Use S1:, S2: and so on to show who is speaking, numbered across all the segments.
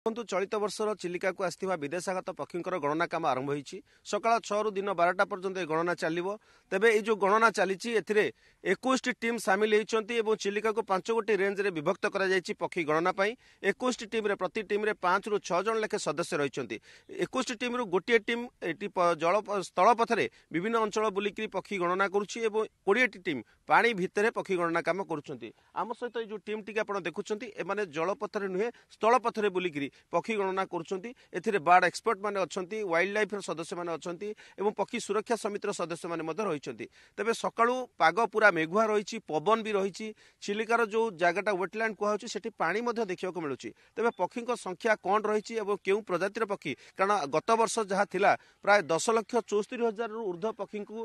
S1: ଦେଖନ୍ତୁ ଚଳିତ ବର୍ଷର ଚିଲିକାକୁ ଆସିଥିବା ବିଦେଶାଗତ ପକ୍ଷୀଙ୍କର ଗଣନା କାମ ଆରମ୍ଭ ହୋଇଛି ସକାଳ ଛଅରୁ ଦିନ ବାରଟା ପର୍ଯ୍ୟନ୍ତ ଏ ଗଣନା ଚାଲିବ ତେବେ ଏଇ ଯେଉଁ ଗଣନା ଚାଲିଛି ଏଥିରେ ଏକୋଇଶଟି ଟିମ୍ ସାମିଲ ହୋଇଛନ୍ତି ଏବଂ ଚିଲିକାକୁ ପାଞ୍ଚ ଗୋଟି ରେଞ୍ଜରେ ବିଭକ୍ତ କରାଯାଇଛି ପକ୍ଷୀ ଗଣନା ପାଇଁ ଏକୋଇଶଟି ଟିମ୍ରେ ପ୍ରତି ଟିମ୍ରେ ପାଞ୍ଚରୁ ଛଅ ଜଣ ଲେଖେ ସଦସ୍ୟ ରହିଛନ୍ତି ଏକୋଇଶଟି ଟିମ୍ରୁ ଗୋଟିଏ ଟିମ୍ ଏଠି ଜଳ ସ୍ଥଳପଥରେ ବିଭିନ୍ନ ଅଞ୍ଚଳ ବୁଲିକରି ପକ୍ଷୀ ଗଣନା କରୁଛି ଏବଂ କୋଡ଼ିଏଟି ଟିମ୍ ପାଣି ଭିତରେ ପକ୍ଷୀ ଗଣନା କାମ କରୁଛନ୍ତି ଆମ ସହିତ ଏଇ ଯେଉଁ ଟିମ୍ଟିକି ଆପଣ ଦେଖୁଛନ୍ତି ଏମାନେ ଜଳପଥରେ ନୁହେଁ ସ୍ଥଳପଥରେ ବୁଲିକରି ପକ୍ଷୀ ଗଣନା କରୁଛନ୍ତି ଏଥିରେ ବାର୍ଡ ଏକ୍ସପର୍ଟମାନେ ଅଛନ୍ତି ୱାଇଲ୍ଡ ଲାଇଫ୍ର ସଦସ୍ୟମାନେ ଅଛନ୍ତି ଏବଂ ପକ୍ଷୀ ସୁରକ୍ଷା ସମିତିର ସଦସ୍ୟମାନେ ମଧ୍ୟ ରହିଛନ୍ତି ତେବେ ସକାଳୁ ପାଗ ପୁରା ମେଘୁଆ ରହିଛି ପବନ ବି ରହିଛି ଚିଲିକାର ଯେଉଁ ଜାଗାଟା ୱେଟ୍ଲ୍ୟାଣ୍ଡ କୁହାହେଉଛି ସେଠି ପାଣି ମଧ୍ୟ ଦେଖିବାକୁ ମିଳୁଛି ତେବେ ପକ୍ଷୀଙ୍କ ସଂଖ୍ୟା କ'ଣ ରହିଛି ଏବଂ କେଉଁ ପ୍ରଜାତିର ପକ୍ଷୀ କାରଣ ଗତ ବର୍ଷ ଯାହା ଥିଲା ପ୍ରାୟ ଦଶ ଲକ୍ଷ ଚଉସ୍ତରି ହଜାରରୁ ଉର୍ଦ୍ଧ୍ୱ ପକ୍ଷୀଙ୍କୁ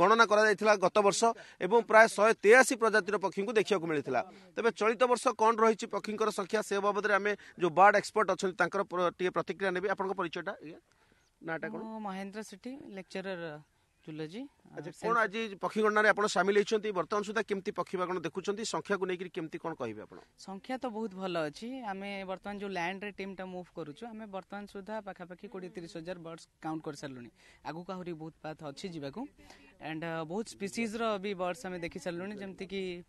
S1: ଗଣନା କରାଯାଇଥିଲା ଗତ ବର୍ଷ ଏବଂ ପ୍ରାୟ ଶହେ ତେୟାଅଶୀ ପ୍ରଜାତିର ପକ୍ଷୀଙ୍କୁ ଦେଖିବାକୁ ମିଳିଥିଲା ତେବେ ଚଳିତ ବର୍ଷ କ'ଣ ରହିଛି ପକ୍ଷୀଙ୍କର ସଂଖ୍ୟା ସେ ବାବଦରେ ଆମେ ଯେଉଁ ବାର୍ଡ ଏକ୍ସପର୍ଟ ଅଛନ୍ତି ତାଙ୍କର ଟିକେ ପ୍ରତିକ୍ରିୟା ନେବି ଆପଣଙ୍କ ପରିଚୟଟା ଆଜ୍ଞା ନାଁଟା କ'ଣ ମହେନ୍ଦ୍ର
S2: ସେଠୀ ଲେକ୍ଚରର ଜୁଲୋଜି ଆଚ୍ଛା କ'ଣ ଆଜି
S1: ପକ୍ଷୀ ଗଣନାରେ ଆପଣ ସାମିଲ ହେଇଛନ୍ତି ବର୍ତ୍ତମାନ ସୁଦ୍ଧା କେମିତି ପକ୍ଷୀ ବାଗଣ ଦେଖୁଛନ୍ତି ସଂଖ୍ୟାକୁ ନେଇକି କେମିତି କ'ଣ କହିବେ ଆପଣ
S2: ସଂଖ୍ୟା ତ ବହୁତ ଭଲ ଅଛି ଆମେ ବର୍ତ୍ତମାନ ଯେଉଁ ଲ୍ୟାଣ୍ଡରେ ଟିମ୍ଟା ମୁଭ୍ କରୁଛୁ ଆମେ ବର୍ତ୍ତମାନ ସୁଦ୍ଧା ପାଖାପାଖି କୋଡ଼ିଏ ତିରିଶ ହଜାର ବର୍ଡସ୍ କାଉଣ୍ଟ କରିସାରିଲୁଣି ଆଗକୁ ଆହୁରି ବହୁତ ପାଥ ଅଛି ଯିବାକୁ एंड बहुत स्पीसीज भी बर्ड्स आम देखी सारू जमीक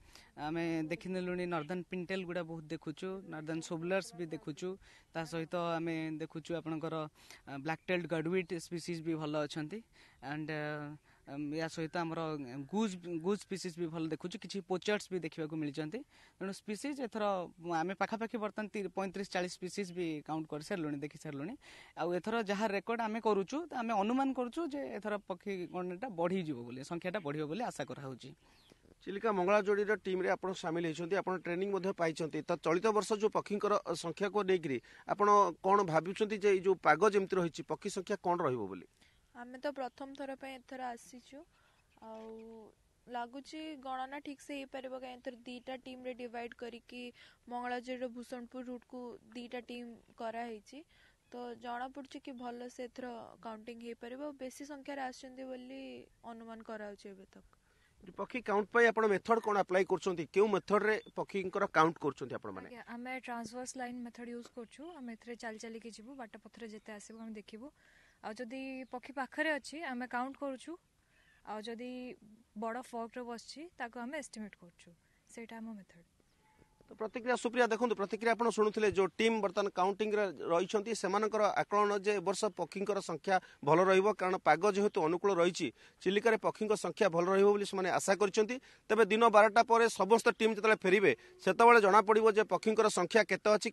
S2: आम देखु नर्दन पिंटेल गुड़ा बहुत देखुचु नर्दन सोबलर्स भी देखुचु ता सहित आम देखु आप ब्लाक टेल्ड गडविट स्पीसीज भी भल अच्छा एंड ଏହା ସହିତ ଆମର ଗୁଜ୍ ଗୁଜ୍ ସ୍ପିସିସ୍ ବି ଭଲ ଦେଖୁଛୁ କିଛି ପୋଚର୍ସ ବି ଦେଖିବାକୁ ମିଳିଛନ୍ତି ତେଣୁ ସ୍ପିସିସ୍ ଏଥର ଆମେ ପାଖାପାଖି ବର୍ତ୍ତମାନ ପଇଁତିରିଶ ଚାଳିଶ ସ୍ପିସିସ୍ ବି କାଉଣ୍ଟ କରିସାରିଲୁଣି ଦେଖିସାରିଲୁଣି ଆଉ ଏଥର ଯାହା ରେକର୍ଡ ଆମେ କରୁଛୁ ଆମେ ଅନୁମାନ କରୁଛୁ ଯେ ଏଥର ପକ୍ଷୀ ଗଣନାଟା ବଢ଼ିଯିବ ବୋଲି ସଂଖ୍ୟାଟା ବଢ଼ିବ ବୋଲି ଆଶା କରାହେଉଛି
S1: ଚିଲିକା ମଙ୍ଗଳା ଯୋଡ଼ିର ଟିମ୍ରେ ଆପଣ ସାମିଲ ହୋଇଛନ୍ତି ଆପଣ ଟ୍ରେନିଂ ମଧ୍ୟ ପାଇଛନ୍ତି ତ ଚଳିତ ବର୍ଷ ଯେଉଁ ପକ୍ଷୀଙ୍କର ସଂଖ୍ୟାକୁ ନେଇକରି ଆପଣ କ'ଣ ଭାବୁଛନ୍ତି ଯେ ଏଇ ଯେଉଁ ପାଗ ଯେମିତି ରହିଛି ପକ୍ଷୀ ସଂଖ୍ୟା କ'ଣ ରହିବ ବୋଲି
S3: ଆମେ ତ ପ୍ରଥମ ଥର ପାଇଁ ଏଥର ଆସିଛୁ ଆଉ ଲାଗୁଛି ଗଣନା ଠିକ୍ସେ ହେଇପାରିବ କାହିଁକି ଏଥର ଦୁଇଟା ଟିମ୍ରେ ଡିଭାଇଡ୍ କରିକି ମଙ୍ଗଳାଜୁରୀର ଭୂଷଣପୁର ରୁଟ୍କୁ ଦୁଇଟା ଟିମ୍ କରାହେଇଛି ତ ଜଣାପଡ଼ୁଛି କି ଭଲସେ ଏଥର କାଉଣ୍ଟିଂ ହେଇପାରିବ ବେଶୀ ସଂଖ୍ୟାରେ ଆସିଛନ୍ତି ବୋଲି ଅନୁମାନ କରାଯାଉଛି ଏବେ ତକ
S1: ପକ୍ଷୀ କାଉଣ୍ଟ ପାଇଁ ଆପଣ ମେଥଡ କ'ଣ ଆପ୍ଲାଏ କରୁଛନ୍ତି କେଉଁ ମେଥଡରେ ପକ୍ଷୀଙ୍କର କାଉଣ୍ଟ କରୁଛନ୍ତି ଆପଣମାନେ
S3: ଆମେ ଟ୍ରାନ୍ସଭର୍ସ ଲାଇନ୍ ମେଥଡ ୟୁଜ୍ କରୁଛୁ ଆମେ ଏଥିରେ ଚାଲି ଚାଲିକି ଯିବୁ ବାଟ ପଥର ଯେତେ ଆସିବ ଆମେ ଦେଖିବୁ ଆଉ ଯଦି ପକ୍ଷୀ ପାଖରେ ଅଛି ଆମେ କାଉଣ୍ଟ କରୁଛୁ ଆଉ ଯଦି ବଡ଼ ଫକ୍ରେ ବସିଛି ତାକୁ ଆମେ ଏଷ୍ଟିମେଟ୍ କରୁଛୁ ସେଇଟା ଆମ ମେଥଡ଼
S1: ପ୍ରତିକ୍ରିୟା ସୁପ୍ରିୟା ଦେଖନ୍ତୁ ପ୍ରତିକ୍ରିୟା ଆପଣ ଶୁଣୁଥିଲେ ଯେଉଁ ଟିମ୍ ବର୍ତ୍ତମାନ କାଉଣ୍ଟିଂରେ ରହିଛନ୍ତି ସେମାନଙ୍କର ଆକଳନ ଯେ ଏ ବର୍ଷ ପକ୍ଷୀଙ୍କର ସଂଖ୍ୟା ଭଲ ରହିବ କାରଣ ପାଗ ଯେହେତୁ ଅନୁକୂଳ ରହିଛି ଚିଲିକାରେ ପକ୍ଷୀଙ୍କ ସଂଖ୍ୟା ଭଲ ରହିବ ବୋଲି ସେମାନେ ଆଶା କରିଛନ୍ତି ତେବେ ଦିନ ବାରଟା ପରେ ସମସ୍ତ ଟିମ୍ ଯେତେବେଳେ ଫେରିବେ ସେତେବେଳେ ଜଣାପଡ଼ିବ ଯେ ପକ୍ଷୀଙ୍କର ସଂଖ୍ୟା କେତେ ଅଛି